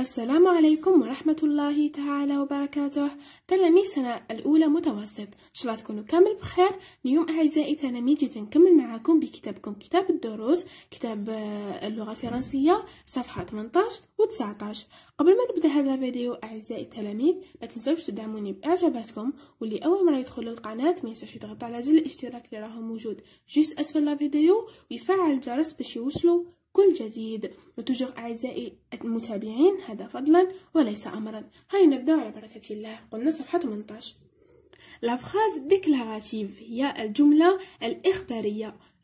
السلام عليكم ورحمة الله تعالى وبركاته تلاميذ السنة الأولى متوسط إن شاء الله تكونوا كامل بخير اليوم أعزائي تلاميذ جيت نكمل معاكم بكتابكم كتاب الدروس كتاب آه، اللغة الفرنسية صفحة 18 و 19 قبل ما نبدأ هذا الفيديو أعزائي التلاميذ ما تنسوش تدعموني بإعجاباتكم واللي أول مرة يدخل للقناة ما ينساش يضغط على زر الاشتراك اللي راهو موجود جوست أسفل الفيديو ويفعل الجرس باش يوصلوا La phrase déclarative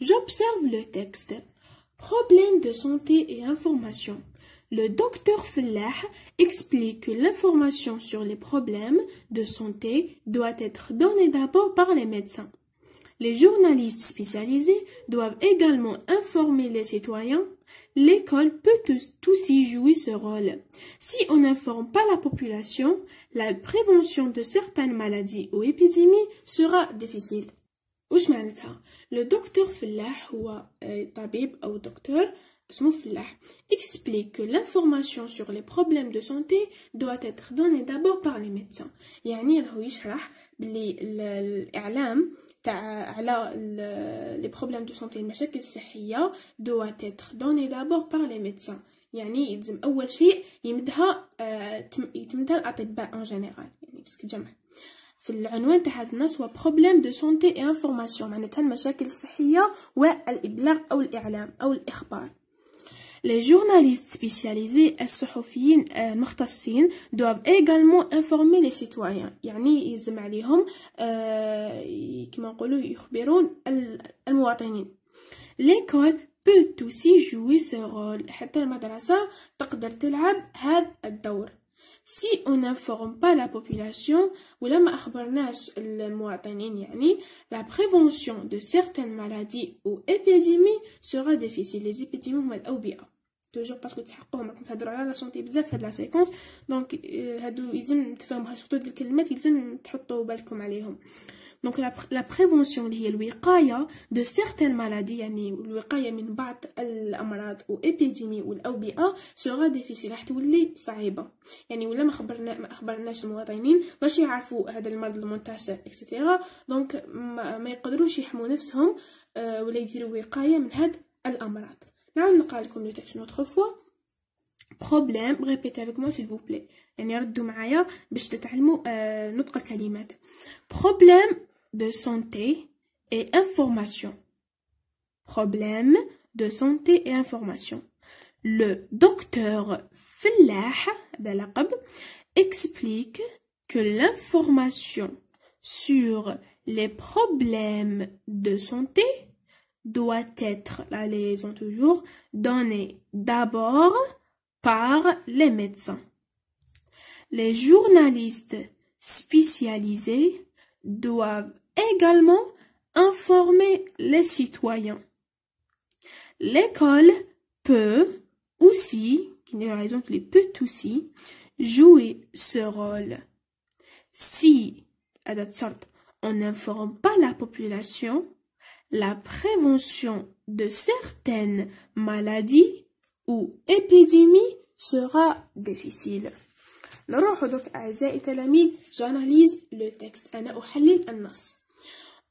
J'observe le texte Problèmes de santé et information Le docteur Fleh explique que l'information sur les problèmes de santé doit être donnée d'abord par les médecins. Les journalistes spécialisés doivent également informer les citoyens L'école peut aussi jouer ce rôle. Si on n'informe pas la population, la prévention de certaines maladies ou épidémies sera difficile. le docteur docteur, ou euh, tabib ou طبيب explique que l'information sur les problèmes de santé doit être donnée d'abord par les médecins تاع على لي بروبليم دو سونتي المشاكل الصحيه دو تيتر دوني دابور بار لي ميدسان يعني يلزم اول شيء يمدها آه، يتمدها الاطباء اون جينيرال يعني باسكو جمع في العنوان تاع هذا النص هو بروبليم دو سونتي اي انفورماسيون معناتها المشاكل الصحيه والابلاغ او الاعلام او الاخبار Les journalistes spécialisés les مختصين euh, doivent également informer les citoyens euh, l'école peut aussi jouer ce rôle si on n'informe pas la population la prévention de certaines maladies ou épidémies sera difficile les épidémies هما توجور باسكو تحققوا راكم تهضروا على لا سونتي بزاف في هاد لا سيكونس دونك هادو يلزم تفهموها سورتو ديك الكلمات يلزم تحطوا بالكم عليهم دونك لا بريفونسيون اللي هي الوقايه دو سيغتان مالادي يعني الوقايه من بعض الامراض و ابيديمي والاوبئه سوغا ديفيسيل راح تولي صعيبه يعني ولا ما خبرنا ما خبرناش المواطنين باش يعرفوا هذا المرض المنتشر اكسيتيرا دونك ما, ما يقدروش يحموا نفسهم ولا يديروا وقايه من هاد الامراض Là, on a le texte une autre fois. Problème, répétez avec moi s'il vous plaît. Problème de santé et information. Problème de santé et information. Le docteur Fellah explique que l'information sur les problèmes de santé doit être la liaison toujours donnée d'abord par les médecins. Les journalistes spécialisés doivent également informer les citoyens. L'école peut aussi, qui n'est la raison qu'il peut aussi, jouer ce rôle. Si, à d'autres sortes, on n'informe pas la population, la prévention de certaines maladies ou épidémies sera difficile. le texte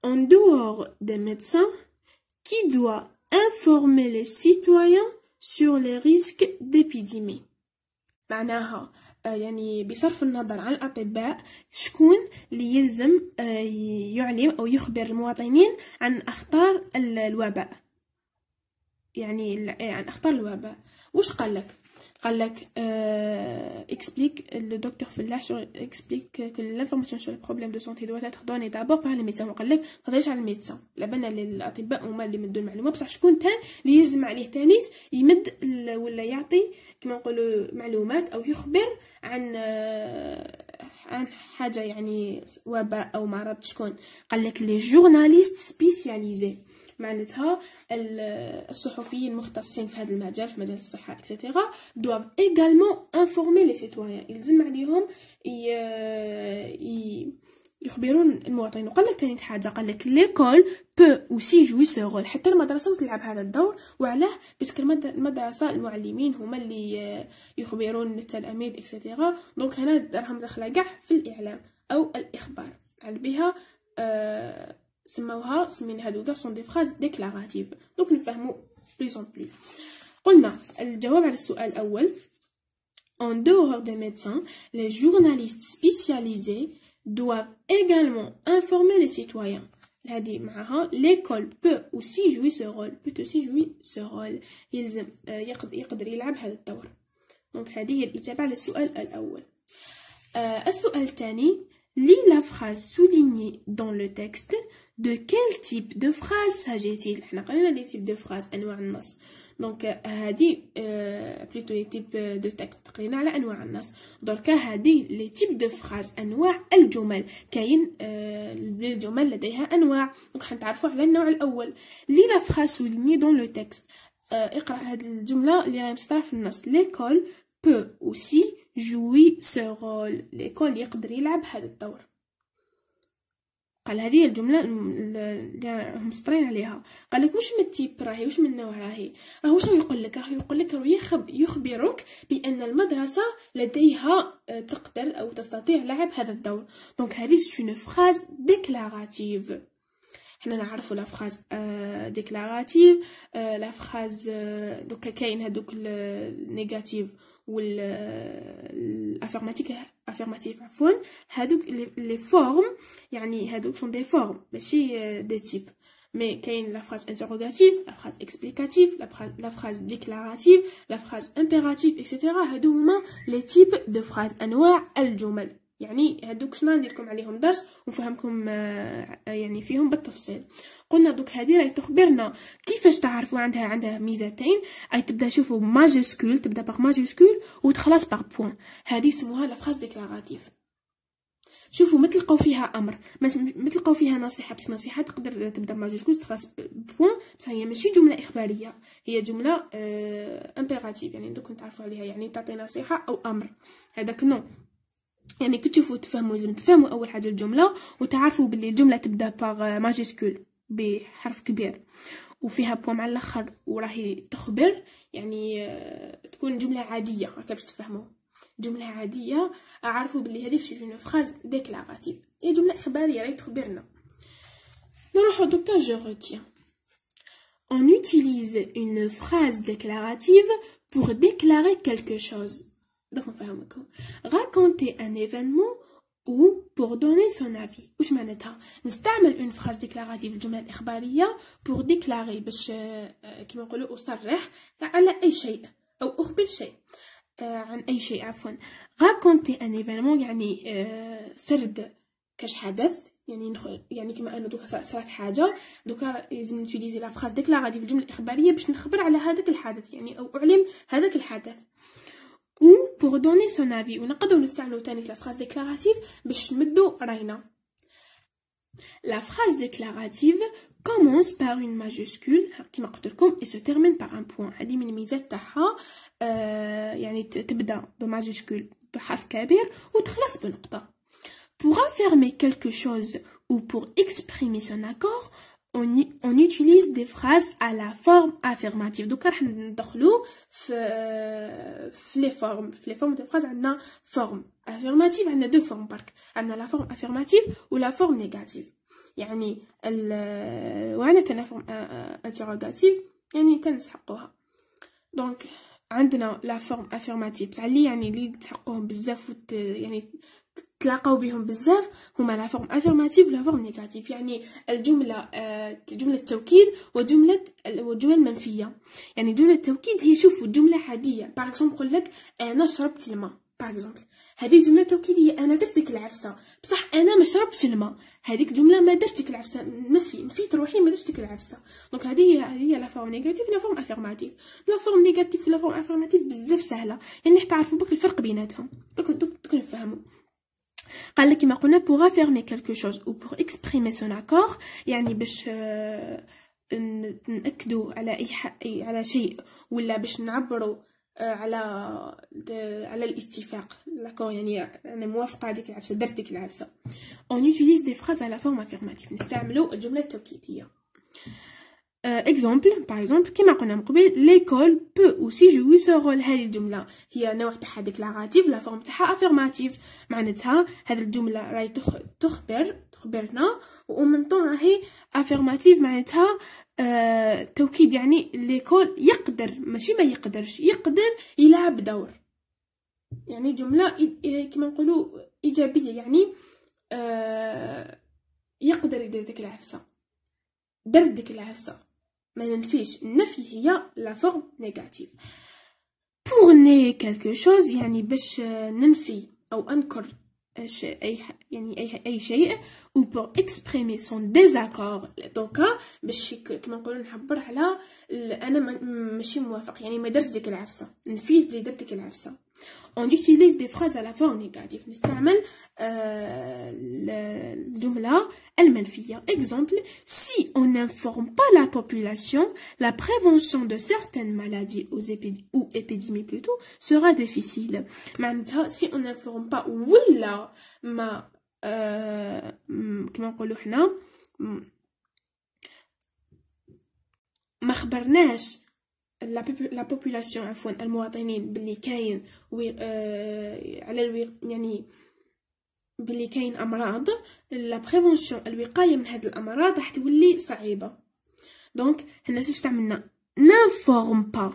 en dehors des médecins qui doit informer les citoyens sur les risques d'épidémie آه، يعني بصرف النظر عن الأطباء شكون اللي يلزم آه، يعلم أو يخبر المواطنين عن أخطار الوباء يعني آه، عن أخطار الوباء قال قالك قال لك اكسبليك لو دكتور فلاح شو اكسبليك كل لافورماسيون شو البروبليم دو سونتي دو تاتر دوني دابور بار لي ميديسان وقال لك تهضريش على الميدسان لبنا الاطباء هما اللي مدوا المعلومه بصح شكون تان اللي يلزم عليه تانيت يمد ولا يعطي كما نقولوا معلومات او يخبر عن آه، عن حاجه يعني وباء او مرض شكون قال لك لي جورناليست سبيسياليزي معناتها الصحفيين المختصين في هذا المجال في مجال الصحه اكسيتيرا دواف ايغالمون انفورمي لي سيتويان يلزم عليهم يخبرون المواطنين وقال لك ثاني حاجه قال لك ليكول بو اوسي جوي سو حتى المدرسه تلعب هذا الدور وعلاه باسكو المدرسه المعلمين هما اللي يخبرون التلاميذ اكسيتيرا دونك هنا راهم داخله كاع في الاعلام او الاخبار على بها آه سموها سمينا هادو كاع سون دي فراز ديكلاراتيف دونك نفهمو بليس اون بلي قلنا الجواب على السؤال الاول En dehors des médecins, les journalistes spécialisés doivent également informer les citoyens. L'école peut aussi jouer ce rôle. Peut aussi jouer ce rôle. يلزم يقدر يلعب هذا الدور. Donc هذه هي الإجابة على السؤال الأول. السؤال الثاني lis la phrase soulignée dans le texte دو كيل تيب دو فراز ساجيتيل حنا قرينا لي تيب دو فراز انواع النص دونك هادي آه بليتو لي تيب دو تكست قرينا على انواع النص دركا هادي لي تيب دو فراز انواع الجمل كاين آه الجمل لديها انواع دونك حنتعرفوا على النوع الاول لي لا فراز سوليني دون لو تكست آه اقرا هاد الجمله اللي راهي مصطلحه في النص ليكول بو اوسي جوي سو رول ليكول يقدر يلعب هذا الدور قال هذه الجمله اللي هم سطرين عليها قال لك واش من تيب راهي واش من نوع راهي راه واش يقول لك راه يقول لك راه يخب يخبرك بان المدرسه لديها آه، تقدر او تستطيع لعب هذا الدور دونك هذه سون فراز ديكلاراتيف حنا نعرفوا لا فراز آه، ديكلاراتيف آه، لا فراز دوكا كاين هذوك النيجاتيف والافيرماتيف افيرماتيف affirmative هادوك les formes, sont des formes, دي فورم ماشي des mais la phrase interrogative la phrase explicative la phrase déclarative la phrase impérative etc les types de phrases انواع يعني هادوك شنو نديركم عليهم درس ونفهمكم آه، آه، يعني فيهم بالتفصيل قلنا دوك هذه راهي تخبرنا كيفاش تعرفوا عندها عندها ميزتين اي تبدا شوفوا ماجيسكول تبدا باغ ماجيسكول وتخلص باغ بوان هذه سموها لافراس ديكلاراتيف شوفوا ما تلقاو فيها امر ما تلقاو فيها نصيحه بس نصيحه تقدر تبدا ماجيسكول تخلص بوان بصح هي ماشي جمله اخباريه هي جمله امبيراتيف آه، يعني دوك نتعرفوا عليها يعني تعطي نصيحه او امر هذاك نو يعني كي تشوفوا تفهموا لازم تفهموا اول حاجه الجمله وتعرفوا باللي الجمله تبدا باغ آه، ماجيسكول بحرف كبير وفيها بوم على الاخر وراهي تخبر يعني آه، تكون جمله عاديه هكا باش تفهموا جمله عاديه اعرفوا باللي هذه سي اون فراز ديكلاراتيف هي جمله اخباريه راهي تخبرنا نروحوا دوكا جو روتيان On utilise une phrase déclarative pour déclarer quelque chose. دوك نفهمكم غاكونتي ان ايفينمون او بور دوني سون افي واش معناتها نستعمل اون فراز ديكلاراتيف الجمله الاخباريه بور ديكلاري باش آه، كيما نقولوا اصرح على اي شيء او اخبر شيء آه، عن اي شيء عفوا غاكونتي ان ايفينمون يعني آه، سرد كاش حدث يعني نخل يعني كما انا دوكا صارت حاجه دوكا لازم نوتيليزي لا فراز ديكلاراتيف الجمله الاخباريه باش نخبر على هذاك الحدث يعني او اعلم هذاك الحدث ou pour donner son avis On peut aussi utiliser la phrase déclarative باش نمدوا راينا La phrase déclarative commence par une majuscule كما le et se termine par un point هذه من الميزات تاعها يعني تبدا بماجوسكول بحرف كبير un point. Pour affirmer quelque chose ou pour exprimer son accord, on, on utilise des phrases à la forme affirmative. Donc, on euh, les formes. Les formes de phrases, on a forme affirmative, on a deux formes. On a la forme affirmative ou la forme négative. يعني وانا تنفهم interrogative يعني تنسحقوها دونك عندنا لا فورم افيرماتيف تاع اللي يعني اللي تحقوهم بزاف يعني تلاقاو بهم بزاف هما لا فورم افيرماتيف ولا فورم نيجاتيف يعني الجمله آه، جمله التوكيد وجمله والجمل المنفيه يعني جمله التوكيد هي شوف جمله عاديه باغ اكزومبل نقول لك انا شربت الماء باغ اكزومبل هذه جمله توكيديه انا درت ديك العفسه بصح انا ما شربتش الماء هذيك جمله ما درت ديك العفسه نفي نفيت روحي ما درتش ديك العفسه دونك هذه هي هذه لا فورم نيجاتيف لا فورم افيرماتيف لا فورم نيجاتيف لا فورم افيرماتيف بزاف سهله يعني حتى عرفوا بك الفرق بيناتهم دوك دوك نفهموا قال لك كما قلنا بوغ افيرمي كلكو شوز او بوغ اكسبريمي سون اكور يعني باش آه، نأكدو على أي على شيء ولا باش نعبرو آه، على على الاتفاق لاكور يعني انا موافقه هذيك العفسه درت ديك العفسه اون يوتيليز دي فراز على فورم افيرماتيف نستعملو الجمله التوكيديه اكزومبل باغ اكزومبل كيما قلنا من قبل ليكول بو اوسي جوي سو رول هذه الجمله هي نوع تاعها ديكلاراتيف لا فورم تاعها افيرماتيف معناتها هذه الجمله راهي تخبر تخبرنا و ميم طون راهي افيرماتيف معناتها توكيد يعني ليكول يقدر ماشي ما يقدرش يقدر يلعب دور يعني جمله كيما نقولوا ايجابيه يعني يقدر يدير ديك العفسه درت ديك العفسه ما ننفيش النفي هي لا فورم نيجاتيف بور ني كالكو شوز يعني باش ننفي او انكر اي يعني اي اي شيء او بور اكسبريمي سون ديزاكور دوكا باش كما نقولوا نعبر على انا ماشي موافق يعني ما درتش ديك العفسه نفيت بلي درت ديك العفسه On utilise des phrases à la forme négative. Euh, exemple, si on n'informe pas la population, la prévention de certaines maladies ou épidémies plutôt sera difficile. si on n'informe pas ولا ما كما نقولوا لا بوبولاسيون عفوا المواطنين باللي كاين على الوي يعني باللي كاين امراض لا بريفونسيون الوقايه من هاد الامراض راح تولي صعيبه دونك هنا واش تعملنا نانفورم با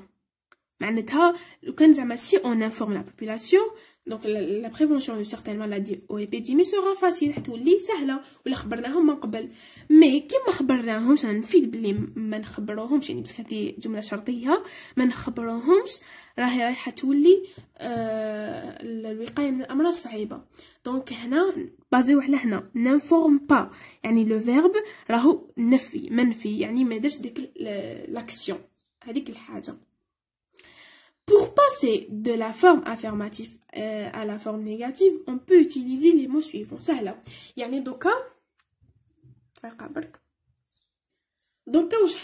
معناتها لو كان زعما سي اون انفورم لا بوبولاسيون دونك لا بريفونسيون دو سيغتان مالادي او ايبيديمي سوغا فاسيل تولي سهله ولا خبرناهم من قبل مي كي ما خبرناهمش نفيد بلي ما نخبروهمش يعني باسكو هذه جمله شرطيه ما نخبروهمش راهي رايحه تولي آه الوقايه من الامراض صعيبه دونك هنا بازيو على هنا نانفورم با يعني لو فيرب راهو نفي منفي يعني ما دارش ديك لاكسيون هذيك الحاجه Pour passer de la forme affirmative euh, à la forme négative, on peut utiliser les mots suivants. cas. Donc. واش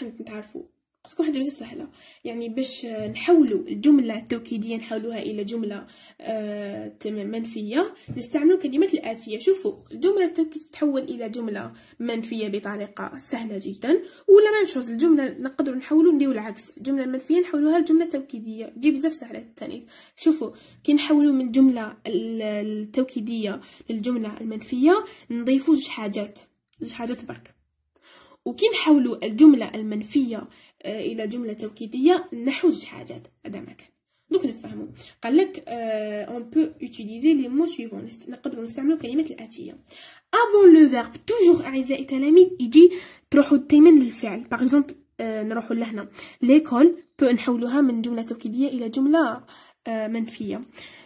تكون حاجه بزاف سهله يعني باش نحولوا الجمله التوكيديه نحولوها الى جمله آه، منفيه نستعملوا الكلمات الاتيه شوفوا الجمله تتحول الى جمله منفيه بطريقه سهله جدا ولا ما مشوز الجمله نقدر نحولوا نديروا العكس الجمله المنفيه نحولوها لجمله توكيديه تجي بزاف سهله الثاني شوفوا كي نحولوا من الجمله التوكيديه للجمله المنفيه نضيفوا جوج حاجات جوج حاجات برك وكي نحولوا الجمله المنفيه آه، الى جمله توكيديه نحو زوج حاجات هذا ما كان دوك نفهمو قال لك اون بو يوتيليزي لي مو سويفون نقدروا نستعملوا الكلمات الاتيه افون لو فيرب توجور اعزائي التلاميذ يجي تروحوا دائما للفعل باغ اكزومبل نروحوا لهنا ليكول بو نحولوها من جمله توكيديه الى جمله آه، منفيه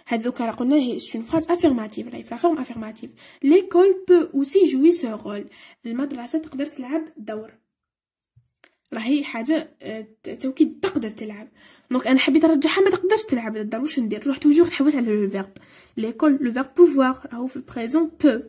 هذوك راه قلنا هي اون فراز افيرماتيف راهي في لافورم افيرماتيف ليكول بو اوسي جوي سو رول المدرسه تقدر تلعب دور راهي حاجه آه، توكيد تقدر تلعب دونك انا حبيت نرجعها ما تقدرش تلعب الدار واش ندير نروح توجور نحوس على لو فيرب ليكول لو فيرب بوفوار راهو في البريزون بو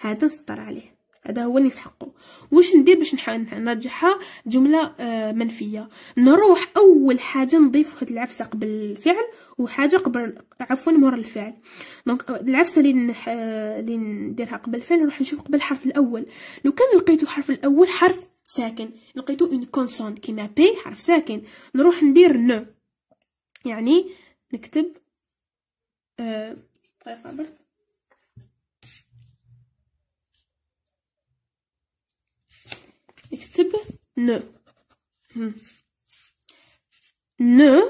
هذا نسطر عليه هذا هو اللي نسحقه واش ندير باش نرجعها جمله آه، منفيه نروح اول حاجه نضيف واحد العفسه قبل الفعل وحاجه قبل عفوا مور الفعل دونك العفسه اللي نح... آه، اللي نديرها قبل الفعل نروح نشوف قبل الحرف الاول لو كان لقيتو الحرف الاول حرف ساكن لقيتو اون كونسون كيما بي حرف ساكن نروح ندير نو يعني نكتب دقيقه أه... طيب، نكتب ن ن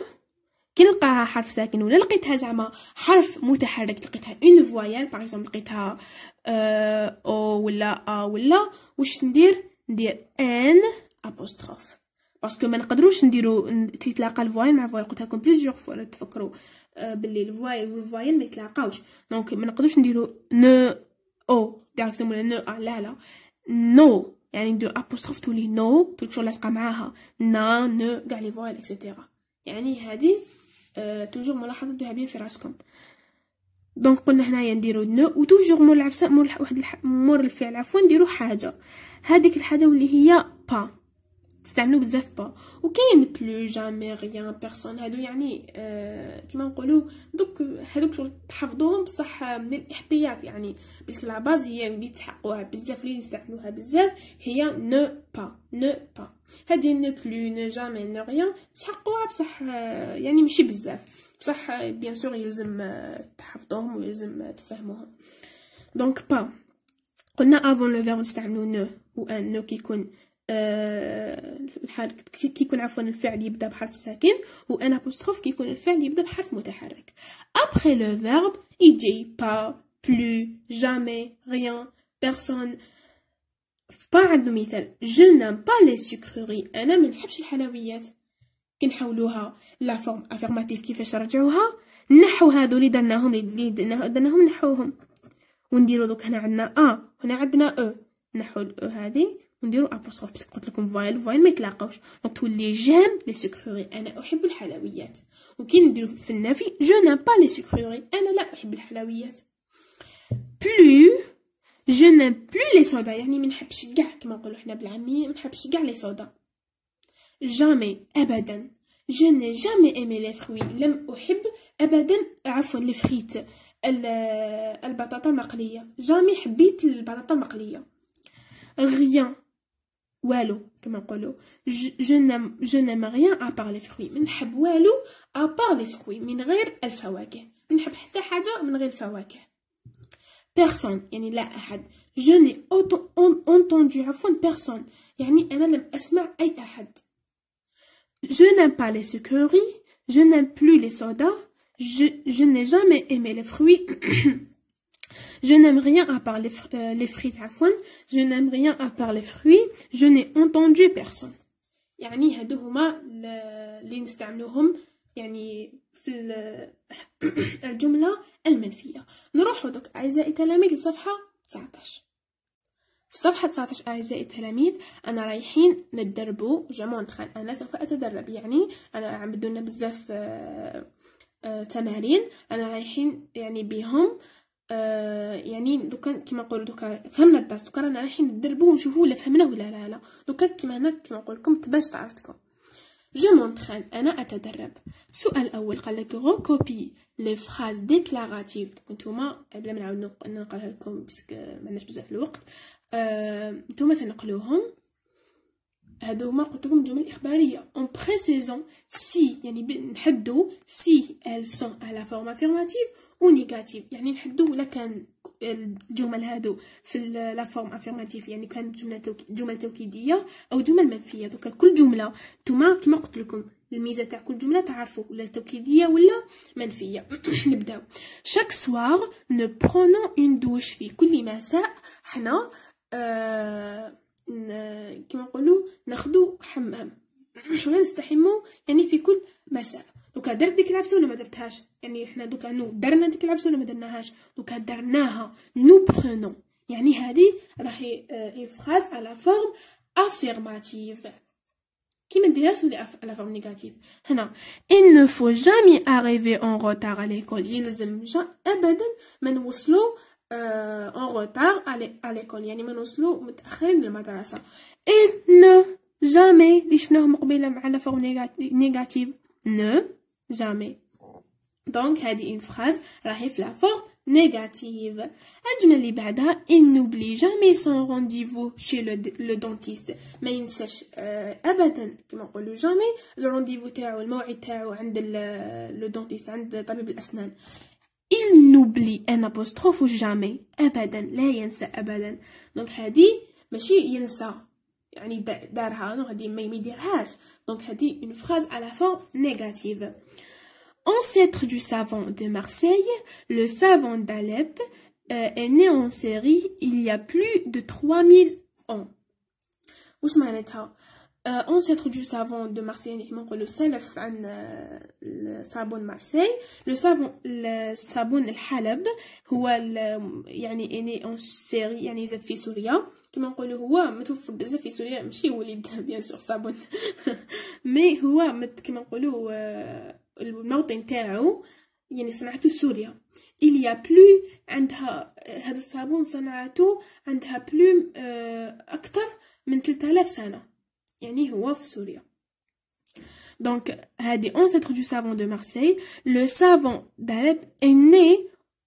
كي نلقاها حرف ساكن ولا لقيتها زعما حرف متحرك لقيتها اون فوايال باغ اكزومبل لقيتها آه، او ولا ا آه، ولا واش ندير ندير ان ابوستروف باسكو ما نقدروش نديرو تيتلاقى الفوايل مع الفوايل قلت لكم بليزيوغ فوا تفكروا آه، باللي الفوايل والفوايل ما يتلاقاوش دونك ما نقدروش نديرو ن او نو ن لا لا نو يعني ندير ابوستروف تولي نو تولي شغل لاصقه معاها نا نو كاع لي فوال اكسيتيرا يعني هذه أه توجور ملاحظه ذهبيه في راسكم دونك قلنا هنايا نديرو نو وتوجور مور العفسه مور واحد مور الفعل عفوا نديرو حاجه هذيك الحاجه واللي هي با تستعملو بزاف با وكاين بلو جامي ريان بيرسون هادو يعني آه كيما نقولوا دوك هادوك تحفظوهم بصح آه، من الاحتياط يعني بس لا باز هي اللي تحقوها بزاف اللي نستعملوها بزاف هي نو با نو با هادي نو بلو نو جامي نو ريان تحقوها بصح آه يعني ماشي بزاف بصح بيان آه، سور يلزم آه، تحفظوهم ويلزم تفهموهم دونك با قلنا افون لو فيرب نستعملو نو و ان نو كيكون آه، الحال كيكون عفوا الفعل يبدا بحرف ساكن وان ابوستروف كيكون الفعل يبدا بحرف متحرك ابري لو فيرب يجي با بلو جامي غيان بيرسون با عندو مثال جو نام با لي سكروري انا ما نحبش الحلويات كنحولوها لا فورم افيرماتيف كيفاش نرجعوها نحو هادو اللي درناهم اللي درناهم نحوهم ونديرو دوك هنا عندنا ا هنا عندنا او نحو الاو هذه ونديرو ابوستروف باسكو قلت لكم فوايل فوايل ما يتلاقاوش دونك تولي جام لي سكروري انا احب الحلويات وكي نديرو في النفي جو نام با لي سكروري انا لا احب الحلويات بلو جو نام بلو لي صودا يعني ما نحبش كاع كما نقولوا حنا بالعاميه ما نحبش كاع لي صودا جامي ابدا جو ني جامي ايمي لي فروي لم أحب أبدا عفوا لي فريت البطاطا المقلية. جامي حبيت البطاطا المقلية. غيان Je n'aime rien à part les fruits. Personne. Je n'ai entendu personne. Je n'aime pas les sucreries. Je n'aime plus les sodas. Je n'ai jamais aimé les fruits. Je n'aime rien à part les, fr euh, les frites عفوا Je n'aime rien à part les fruits Je n'ai entendu personne يعني هادو هما اللي نستعملوهم يعني في الجملة المنفية نروحو دوك أعزائي تلاميذ لصفحة 19 في صفحة 19 أعزائي التلاميذ أنا رايحين نتدربو جامون تخان أنا سوف أتدرب يعني أنا عم بدونا بزاف آه، آه، تمارين أنا رايحين يعني بهم آه، يعني دوكا كيما نقولوا دوكا فهمنا الدرس دوكا رانا رايحين ندربو ونشوفو ولا فهمنا ولا لا لا دوكا كيما هناك كيما نقول لكم تباش تعرفتكم جو مونتخان انا اتدرب السؤال الاول قال لك غوكوبي لي فراز ديكلاراتيف نتوما بلا ما نعاود نقولها لكم باسكو ما عندناش بزاف الوقت نتوما تنقلوهم هادو هما قلت لكم الجمل الاخباريه اون بريسيزون سي يعني نحدو سي ال سون على فورم افيرماتيف ونيجاتيف يعني نحدو ولا كان الجمل هادو في لا فورم افيرماتيف يعني كانت جمله توكي جمل توكيديه او جمل منفيه دوكا كل جمله نتوما كما قلت لكم الميزه تاع كل جمله تعرفوا ولا توكيديه ولا منفيه نبداو شاك سوار نو برونون اون دوش في كل مساء حنا آه كما نقولوا ناخذوا حمام ولا نستحموا يعني في كل مساء دوكا درت ديك العفسه ولا ما درتهاش يعني احنا دوكا نو درنا ديك العبسه ولا ما درناهاش دوكا درناها نو برونو يعني هذه راهي اون فراز على فورم افيرماتيف كيما نديرها أف... على فورم نيجاتيف هنا il ne faut jamais arriver en retard à l'école يلزم يعني ابدا ما نوصلو اون روتار على ليكول يعني ما نوصلو متاخرين للمدرسه il ne jamais اللي شفناهم قبيله مع لا فورم نيجاتيف ne jamais Donc, هذه une phrase راهي في la forme négative. أجمل اللي بعدها, il n'oublie jamais son rendez-vous chez le, le dentiste. Mais il ne sèche euh, abadan, comme on peut jamais, le rendez-vous تاعو, le mort تاعو, عند le, le dentiste, Il n'oublie un apostrophe jamais. Abadan, لا ينسى abadan. Donc, هذه, ماشي ينسى. يعني دارها, donc, هذه ما يديرهاش. Donc, هذه une phrase à la forme négative. Ancêtre du savant de Marseille, le savant d'Alep euh, est né en Syrie il y a plus de 3000 ans. Ousmane euh, ancêtre du savant de Marseille, le euh, savant de Marseille. le savant Marseille, le savant, le savant de Syrie. est né en Syrie, yani, il est هو بزاف في سوريا donc, du de Marseille. Le est né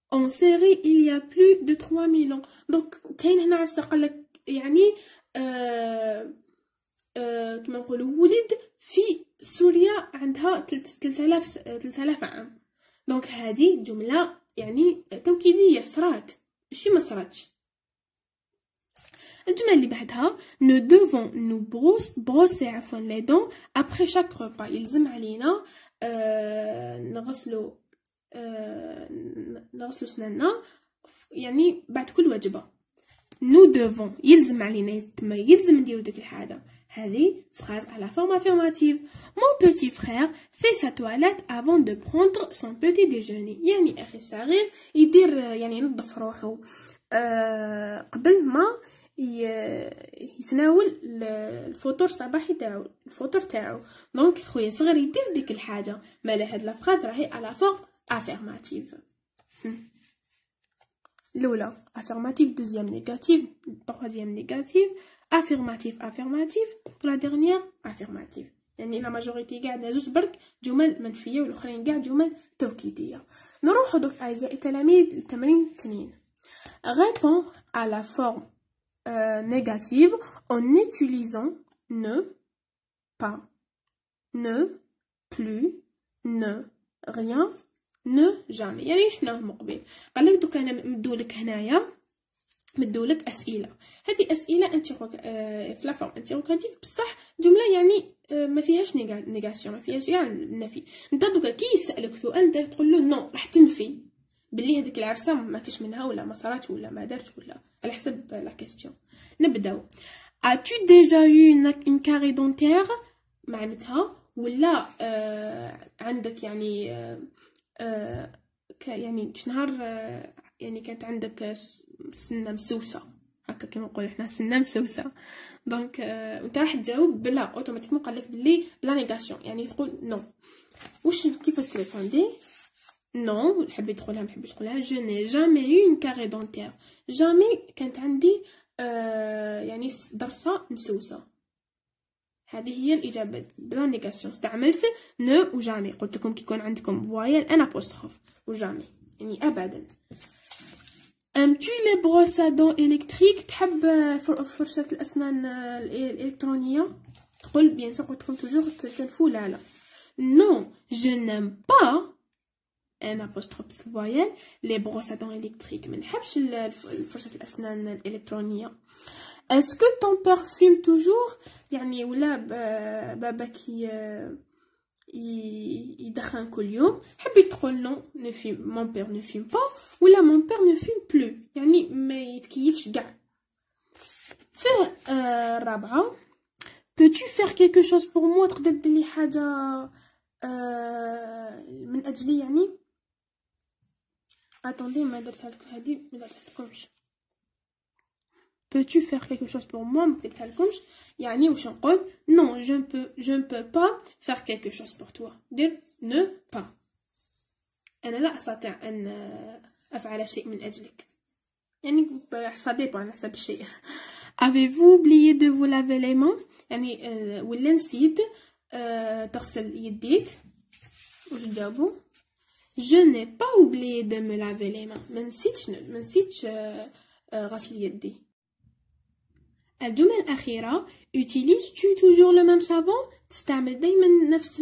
en Syrie il y a plus de trois ans. Donc, est du de Marseille. Le savant est né en il y de 3000 ans. سوريا عندها 3000 3000 عام دونك هذه جمله يعني توكيديه صرات ماشي ما صراتش الجمله اللي بعدها نو دوفون نو بروس بروسي عفوا لي دون ابري شاك روبا يلزم علينا آه نغسلو آه نغسلو سنانا يعني بعد كل وجبه نو دوفون يلزم علينا تما يلزم نديرو ديك الحاجه phrase à la forme affirmative. Mon petit frère fait sa toilette avant de prendre son petit déjeuner. يعني الصغير يدير يعني ينظف قبل ما يتناول الفطور الصباحي تاعو الفطور تاعو دونك خويا صغير يدير ديك الحاجه مالا راهي à la forme affirmative. Hmm. Lola, affirmative, deuxième négative, troisième négative, affirmatif pour la dernière affirmative يعني لا ماجوريتي كاع زوج برك جمل منفيه والاخرين كاع جمل توكيديه نروحو دوك اعزائي التلاميذ للتمرين 2 غيبون على فورم forme نيجاتيف euh, négative en utilisant با pas بلو plus ne rien جامي يعني شفناهم قبل قالك دوك انا مدولك هنايا مدولك لك اسئله هذه اسئله انتيروك آه، في لافورم انتيروغاتيف بصح جمله يعني آه، ما فيهاش نيغاسيون ما فيهاش يعني النفي انت دوكا كي يسالك سؤال انت تقول له نو راح تنفي بلي هذيك العفسه ما كاش منها ولا ما صارت ولا ما دارت ولا على حسب لا كيسيون نبداو اتو ديجا يو ان كاري دونتير معناتها ولا آه عندك يعني آه آه يعني كش نهار آه يعني كانت عندك سنه مسوسه هكا كيما نقول حنا سنه مسوسه دونك آه، انت راح تجاوب بلا اوتوماتيكمون قال لك بلي بلا نيغاسيون يعني تقول نو واش كيفاش تريبوندي نو حبيت تقولها ما حبيتش تقولها جو ني جامي اون كاري دونتير جامي كانت عندي آه، يعني درسه مسوسه هذه هي الإجابة بلا نيكاسيون استعملت نو وجامي قلت لكم كيكون عندكم فوايل أنا بوستخوف وجامي يعني أبدا aimes-tu les brosses à dents électriques t'aimes euh, les brosses électroniques bien sûr tu trouves toujours tu là là non je n'aime pas un apostrophe voyelle les brosses à dents électriques je n'aime pas les électroniques est-ce que ton parfum toujours yani ou là euh, il a dit que mon père ne fume pas ou mon père ne fume plus. Mais il a dit que c'est un peu peux-tu faire quelque chose pour moi pour que tu aies une autre chose? Attendez, je vais vous faire une autre chose peux-tu faire quelque chose pour moi يعني واش نقول non je ne peux je ne peux pas faire quelque chose pour toi ne pas انا لا استطيع ان افعل شيء من اجلك يعني ça dépend على حسب الشيء avez-vous oublié de vous laver les mains يعني ولا نسيت تغسل يديك واش جاوبوا je n'ai pas oublié de me laver les mains ما نسيتش ما نسيتش يدي الجملة الأخيرة utilises tu toujours le même savon تستعمل دائما نفس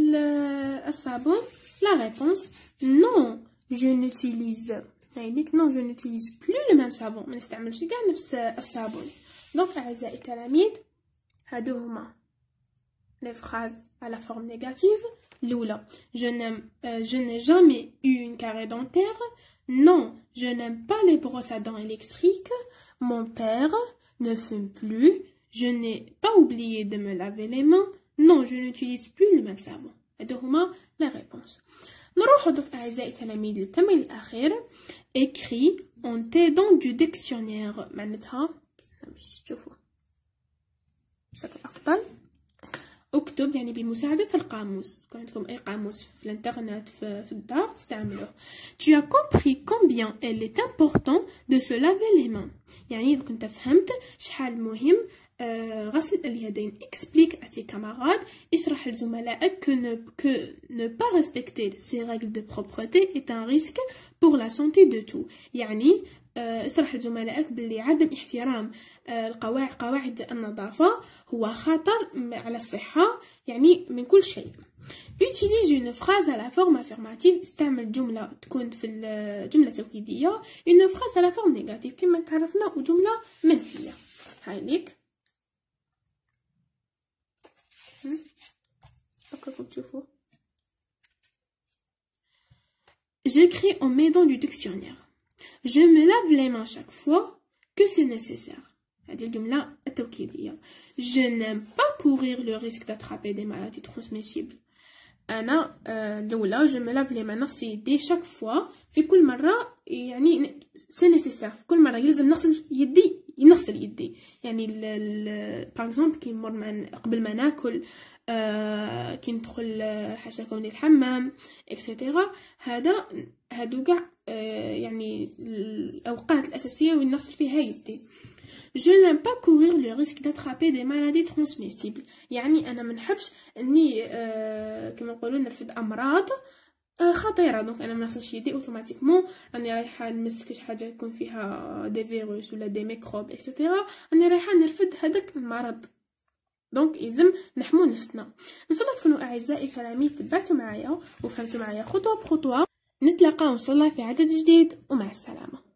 الصابون la réponse non je n'utilise قايلك non je n'utilise plus le même savon ما نستعملش كاع نفس الصابون donc أعزائي التلاميذ هادو les phrases à la forme négative Lula, je n'aime euh, je n'ai jamais eu une carrière dentaire non je n'aime pas les brosses à dents électriques mon père ne fume plus, je n'ai pas oublié de me laver les mains, non, je n'utilise plus le même savon. Et la la réponse. نروح دوك اعزائي التلاميذ للتمرين écrit en aidant du dictionnaire معناتها اكتب يعني بمساعدة القاموس كون عندكم اي قاموس في الانترنت في, في الدار استعملوه tu as compris combien il est important de se laver les mains يعني كنت فهمت شحال مهم آه، غسل اليدين اكسبليك اتي كاماراد اشرح لزملائك كو كو نو با ريسبكتي سي ريغل دو بروبرتي ايت ان ريسك بور لا سونتي دو تو يعني اشرح آه، لزملائك بلي عدم احترام آه، القواعد قواعد النظافه هو خطر على الصحه يعني من كل شيء Utilise اون فراز على فورم افيرماتيف استعمل جملة تكون في الجملة التوكيدية, une phrase à la forme négative, كما تعرفنا, ou جملة منفية. هاي ليك. tu J'écris en m'aidant du dictionnaire. Je me lave les mains chaque fois que c'est nécessaire. Hein. Je n'aime pas courir le risque d'attraper des maladies transmissibles. Euh, je me lave les mains chaque fois يدي c'est فوا في كل نغسل يدي يعني باغ اكزومبل كي نمر قبل ما ناكل آه كي ندخل آه، حاشاكم الحمام اكسيتيرا هذا هادو كاع آه يعني الاوقات الاساسيه وين نغسل فيها يدي جو نيم با كورير لو ريسك داترابي دي مالادي ترانسميسيبل يعني انا منحبش اني آه كما نقولوا نرفد امراض آه أه، خطيره دونك انا ما نغسلش يدي اوتوماتيكمون راني رايحه نمسك شي حاجه يكون فيها دي فيروس ولا دي ميكروب اكسيتيرا راني رايحه نرفد هذاك المرض دونك يلزم نحمو نفسنا ان شاء الله تكونوا اعزائي كلامي تبعتوا معايا وفهمتوا معايا خطوه بخطوه نتلاقاو ان شاء الله في عدد جديد ومع السلامه